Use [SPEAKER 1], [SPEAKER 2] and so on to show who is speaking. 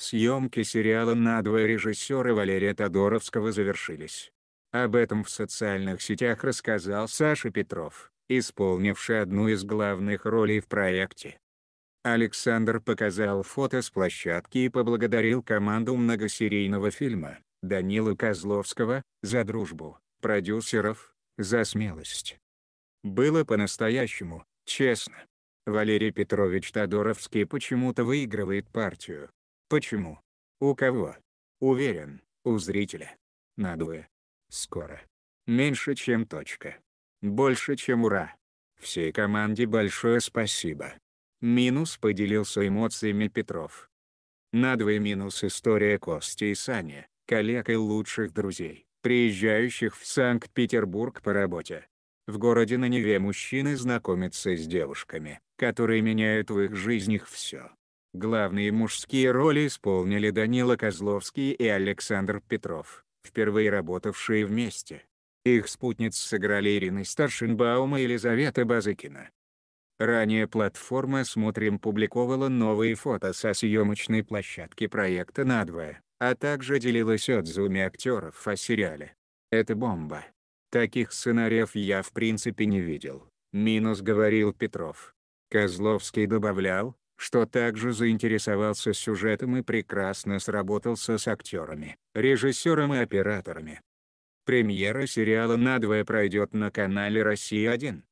[SPEAKER 1] Съемки сериала на два режиссера Валерия Тодоровского завершились. Об этом в социальных сетях рассказал Саша Петров, исполнивший одну из главных ролей в проекте. Александр показал фото с площадки и поблагодарил команду многосерийного фильма, Данила Козловского, за дружбу, продюсеров, за смелость. Было по-настоящему, честно. Валерий Петрович Тодоровский почему-то выигрывает партию, Почему? У кого? Уверен, у зрителя. Надуя. Скоро. Меньше чем точка. Больше чем ура. Всей команде большое спасибо. Минус поделился эмоциями Петров. Надвое минус история Кости и Сани, коллег и лучших друзей, приезжающих в Санкт-Петербург по работе. В городе на Неве мужчины знакомятся с девушками, которые меняют в их жизнях все. Главные мужские роли исполнили Данила Козловский и Александр Петров, впервые работавшие вместе. Их спутниц сыграли Ирина Старшинбаум и Елизавета Базыкина. Ранее платформа «Смотрим» публиковала новые фото со съемочной площадки проекта «Надвое», а также делилась отзывами актеров о сериале. «Это бомба. Таких сценариев я в принципе не видел», — минус говорил Петров. Козловский добавлял, что также заинтересовался сюжетом и прекрасно сработался с актерами, режиссером и операторами. Премьера сериала «Надвое» пройдет на канале «Россия-1».